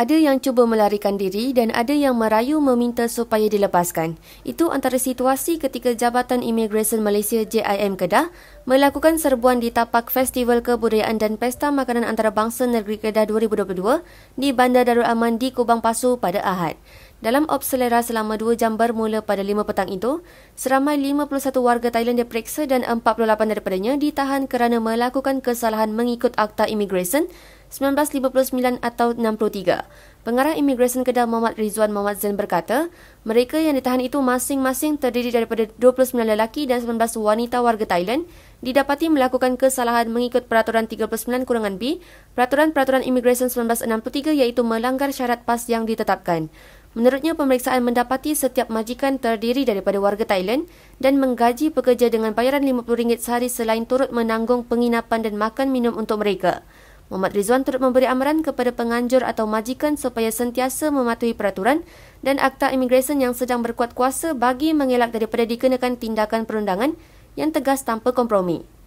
ada yang cuba melarikan diri dan ada yang merayu meminta supaya dilepaskan. Itu antara situasi ketika Jabatan Immigration Malaysia JIM Kedah melakukan serbuan di tapak Festival Kebudayaan dan Pesta Makanan Antarabangsa Negeri Kedah 2022 di Bandar Darul Aman di Kubang Pasu pada Ahad. Dalam obselera selama 2 jam bermula pada 5 petang itu, seramai 51 warga Thailand diperiksa dan 48 daripadanya ditahan kerana melakukan kesalahan mengikut Akta Immigration 1959 atau 63. Pengarah Immigration Kedah Muhammad Rizwan Muhammad Zain berkata, mereka yang ditahan itu masing-masing terdiri daripada 29 lelaki dan 19 wanita warga Thailand didapati melakukan kesalahan mengikut Peraturan 39 kurangan B, Peraturan-Peraturan Immigration 1963 iaitu melanggar syarat PAS yang ditetapkan. Menurutnya, pemeriksaan mendapati setiap majikan terdiri daripada warga Thailand dan menggaji pekerja dengan bayaran RM50 sehari selain turut menanggung penginapan dan makan minum untuk mereka. Muhammad Rizwan turut memberi amaran kepada penganjur atau majikan supaya sentiasa mematuhi peraturan dan akta imigresen yang sedang berkuat kuasa bagi mengelak daripada dikenakan tindakan perundangan yang tegas tanpa kompromi.